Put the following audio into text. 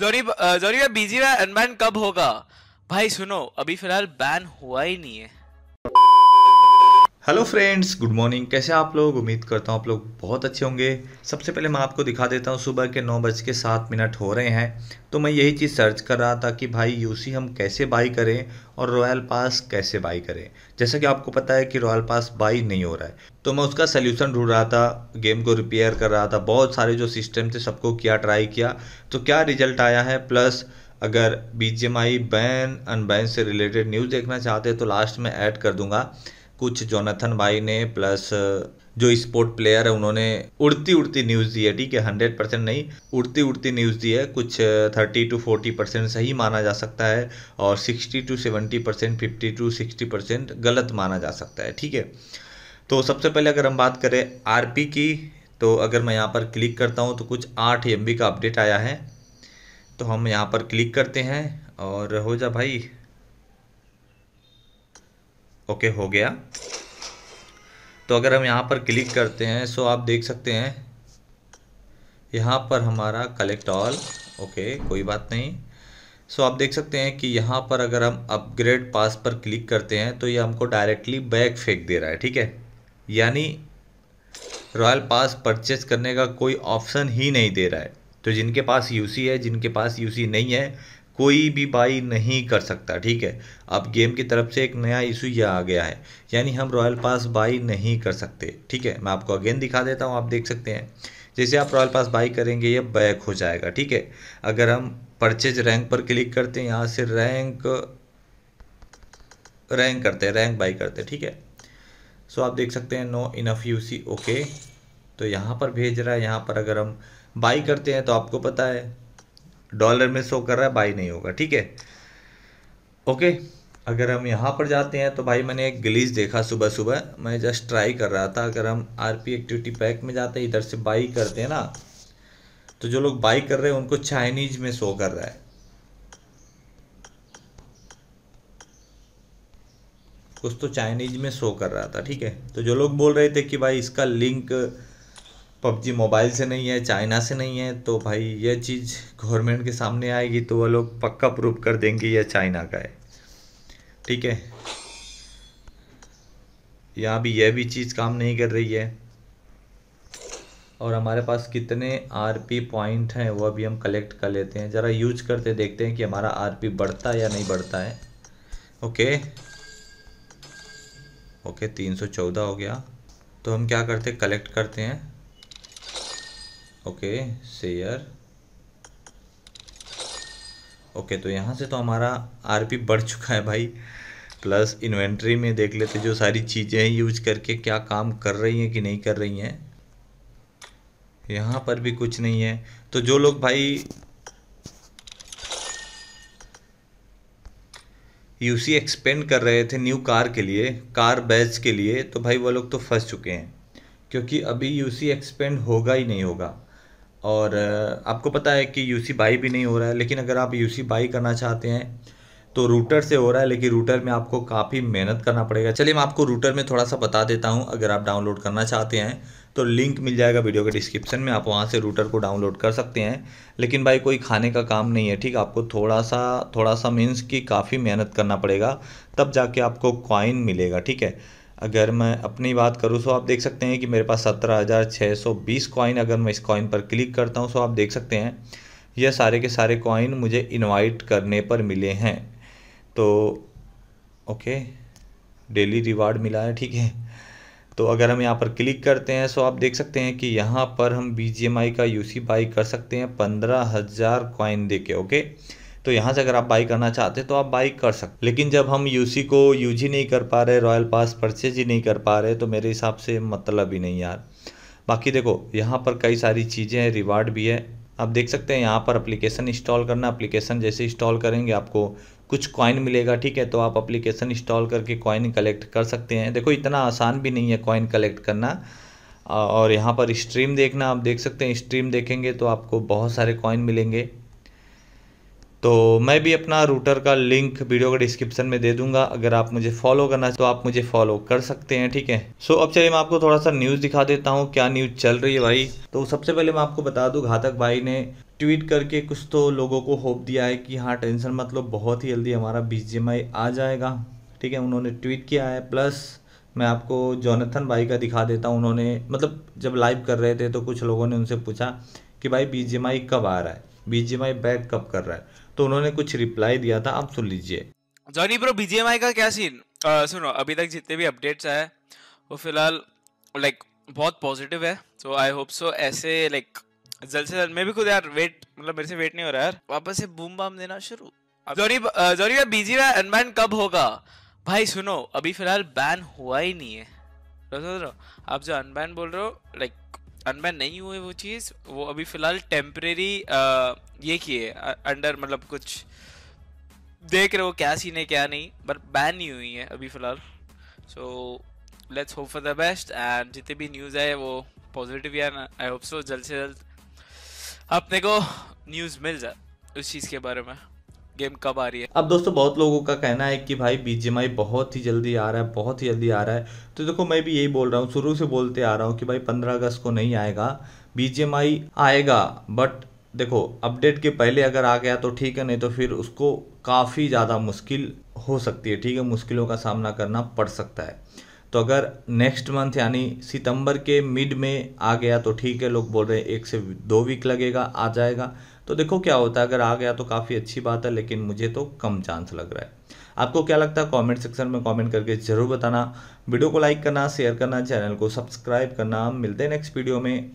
जोरी जोरी बीजी में अनबैन कब होगा भाई सुनो अभी फिलहाल बैन हुआ ही नहीं है हेलो फ्रेंड्स गुड मॉर्निंग कैसे आप लोग उम्मीद करता हूँ आप लोग बहुत अच्छे होंगे सबसे पहले मैं आपको दिखा देता हूँ सुबह के नौ बज के सात मिनट हो रहे हैं तो मैं यही चीज़ सर्च कर रहा था कि भाई यूसी हम कैसे बाई करें और रॉयल पास कैसे बाई करें जैसा कि आपको पता है कि रॉयल पास बाई नहीं हो रहा है तो मैं उसका सोल्यूशन ढूंढ रहा था गेम को रिपेयर कर रहा था बहुत सारे जो सिस्टम थे सबको किया ट्राई किया तो क्या रिजल्ट आया है प्लस अगर बी बैन अनबैन से रिलेटेड न्यूज़ देखना चाहते हैं तो लास्ट में ऐड कर दूँगा कुछ जोनाथन भाई ने प्लस जो स्पोर्ट प्लेयर है उन्होंने उड़ती उड़ती न्यूज़ दी है ठीक है हंड्रेड परसेंट नहीं उड़ती उड़ती न्यूज़ दी है कुछ थर्टी टू फोर्टी परसेंट सही माना जा सकता है और sixty to seventy percent fifty to sixty percent गलत माना जा सकता है ठीक है तो सबसे पहले अगर हम बात करें आर की तो अगर मैं यहाँ पर क्लिक करता हूँ तो कुछ आठ एम का अपडेट आया है तो हम यहाँ पर क्लिक करते हैं और हो जा भाई ओके हो गया तो अगर हम यहाँ पर क्लिक करते हैं सो आप देख सकते हैं यहाँ पर हमारा कलेक्ट ऑल ओके कोई बात नहीं सो आप देख सकते हैं कि यहाँ पर अगर हम अपग्रेड पास पर क्लिक करते हैं तो ये हमको डायरेक्टली बैक फेंक दे रहा है ठीक है यानी रॉयल पास परचेज करने का कोई ऑप्शन ही नहीं दे रहा है तो जिनके पास यूसी है जिनके पास यूसी नहीं है कोई भी बाई नहीं कर सकता ठीक है अब गेम की तरफ से एक नया इशू यह आ गया है यानी हम रॉयल पास बाई नहीं कर सकते ठीक है मैं आपको अगेन दिखा देता हूँ आप देख सकते हैं जैसे आप रॉयल पास बाई करेंगे ये बैक हो जाएगा ठीक है अगर हम परचेज रैंक पर क्लिक करते हैं यहाँ से रैंक रैंक करते हैं रैंक बाई करते हैं ठीक है सो आप देख सकते हैं no enough you see okay तो यहाँ पर भेज रहा है यहाँ पर अगर हम बाई करते हैं तो आपको पता है डॉलर में शो कर रहा है बाई नहीं होगा ठीक है ओके अगर हम यहाँ पर जाते हैं तो भाई मैंने एक गिलीज देखा सुबह सुबह मैं जस्ट ट्राई कर रहा था अगर हम आरपी एक्टिविटी पैक में जाते हैं इधर से बाई करते हैं ना तो जो लोग बाई कर रहे हैं उनको चाइनीज में शो कर रहा है कुछ तो चाइनीज में शो कर रहा था ठीक है तो जो लोग बोल रहे थे कि भाई इसका लिंक पबजी मोबाइल से नहीं है चाइना से नहीं है तो भाई ये चीज़ गवर्नमेंट के सामने आएगी तो वह लोग पक्का प्रूव कर देंगे यह चाइना का है ठीक है यहाँ भी यह भी चीज़ काम नहीं कर रही है और हमारे पास कितने आरपी पॉइंट हैं वह अभी हम कलेक्ट कर लेते हैं ज़रा यूज करते देखते हैं कि हमारा आरपी बढ़ता है या नहीं बढ़ता है ओके ओके 314 हो गया तो हम क्या करते कलेक्ट करते हैं ओके शेयर ओके तो यहाँ से तो हमारा आरपी बढ़ चुका है भाई प्लस इन्वेंट्री में देख लेते जो सारी चीज़ें यूज करके क्या काम कर रही हैं कि नहीं कर रही हैं यहाँ पर भी कुछ नहीं है तो जो लोग भाई यूसी एक्सपेंड कर रहे थे न्यू कार के लिए कार बैच के लिए तो भाई वो लोग तो फंस चुके हैं क्योंकि अभी यूसी एक्सपेंड होगा ही नहीं होगा और आपको पता है कि यूसी बाई भी नहीं हो रहा है लेकिन अगर आप यूसी बाई करना चाहते हैं तो रूटर से हो रहा है लेकिन रूटर में आपको काफ़ी मेहनत करना पड़ेगा चलिए मैं आपको रूटर में थोड़ा सा बता देता हूँ अगर आप डाउनलोड करना चाहते हैं तो लिंक मिल जाएगा वीडियो के डिस्क्रिप्शन में आप वहाँ से रूटर को डाउनलोड कर सकते हैं लेकिन भाई कोई खाने का काम नहीं है ठीक आपको थोड़ा सा थोड़ा सा मीन्स कि काफ़ी मेहनत करना पड़ेगा तब जाके आपको कॉइन मिलेगा ठीक है अगर मैं अपनी बात करूँ तो आप देख सकते हैं कि मेरे पास सत्रह हज़ार छः सौ बीस कॉइन अगर मैं इस कॉइन पर क्लिक करता हूँ तो आप देख सकते हैं यह सारे के सारे कॉइन मुझे इनवाइट करने पर मिले हैं तो ओके डेली रिवार्ड मिला है ठीक है तो अगर हम यहाँ पर क्लिक करते हैं तो आप देख सकते हैं कि यहाँ पर हम बी का यू बाई कर सकते हैं पंद्रह हज़ार कॉइन दे के ओके तो यहाँ से अगर आप बाई करना चाहते तो आप बाई कर सकते लेकिन जब हम यूसी को यूज ही नहीं कर पा रहे रॉयल पास परचेज ही नहीं कर पा रहे तो मेरे हिसाब से मतलब ही नहीं यार बाकी देखो यहाँ पर कई सारी चीज़ें हैं रिवार्ड भी है आप देख सकते हैं यहाँ पर अप्लीकेशन इंस्टॉल करना अप्लीकेशन जैसे इंस्टॉल करेंगे आपको कुछ कॉइन मिलेगा ठीक है तो आप अप्लीकेशन इंस्टॉल करके कॉइन कलेक्ट कर सकते हैं देखो इतना आसान भी नहीं है कॉइन कलेक्ट करना और यहाँ पर स्ट्रीम देखना आप देख सकते हैं स्ट्रीम देखेंगे तो आपको बहुत सारे कॉइन मिलेंगे तो मैं भी अपना रूटर का लिंक वीडियो का डिस्क्रिप्शन में दे दूंगा अगर आप मुझे फॉलो करना है तो आप मुझे फॉलो कर सकते हैं ठीक है सो so, अब चलिए मैं आपको थोड़ा सा न्यूज़ दिखा देता हूँ क्या न्यूज़ चल रही है भाई तो सबसे पहले मैं आपको बता दूँ घातक भाई ने ट्वीट करके कुछ तो लोगों को होप दिया है कि हाँ टेंशन मतलब बहुत ही जल्दी हमारा बीस आ जाएगा ठीक है उन्होंने ट्वीट किया है प्लस मैं आपको जोनथन भाई का दिखा देता हूँ उन्होंने मतलब जब लाइव कर रहे थे तो कुछ लोगों ने उनसे पूछा कि भाई बीजेमआई कब आ रहा है बीजीएमआई बैक कब कर रहा है तो उन्होंने कुछ रिप्लाई दिया था आप सुन लीजिए जॉनी ब्रो बीजीएमआई का क्या सीन आ, सुनो अभी तक जितने भी अपडेट्स आए वो फिलहाल लाइक बहुत पॉजिटिव है सो आई होप सो ऐसे लाइक जल्द से जल्द मैं भी खुद यार वेट मतलब मेरे से वेट नहीं हो रहा यार वापस से बूम बाम देना शुरू जॉनी जॉनी का बीजी में अनबैन कब होगा भाई सुनो अभी फिलहाल बैन हुआ ही नहीं है तो आप जो अनबैन बोल रहे हो लाइक अनबैन नहीं हुए वो चीज़ वो अभी फ़िलहाल टेम्परेरी ये किए अंडर मतलब कुछ देख रहे हो क्या सीन है क्या नहीं बट बैन नहीं हुई है अभी फ़िलहाल so let's hope for the best and जितने भी न्यूज़ आए वो पॉजिटिव ना आई होप सो जल्द से जल्द अपने को न्यूज़ मिल जाए उस चीज़ के बारे में गेम कब आ रही है अब दोस्तों बहुत लोगों का कहना है कि भाई बीजेमआई बहुत ही जल्दी आ रहा है बहुत ही जल्दी आ रहा है तो देखो मैं भी यही बोल रहा हूँ शुरू से बोलते आ रहा हूँ कि भाई पंद्रह अगस्त को नहीं आएगा बीजेमआई आएगा बट देखो अपडेट के पहले अगर आ गया तो ठीक है नहीं तो फिर उसको काफ़ी ज़्यादा मुश्किल हो सकती है ठीक है मुश्किलों का सामना करना पड़ सकता है तो अगर नेक्स्ट मंथ यानी सितंबर के मिड में आ गया तो ठीक है लोग बोल रहे हैं एक से दो वीक लगेगा आ जाएगा तो देखो क्या होता है अगर आ गया तो काफ़ी अच्छी बात है लेकिन मुझे तो कम चांस लग रहा है आपको क्या लगता है कमेंट सेक्शन में कमेंट करके ज़रूर बताना वीडियो को लाइक करना शेयर करना चैनल को सब्सक्राइब करना मिलते हैं नेक्स्ट वीडियो में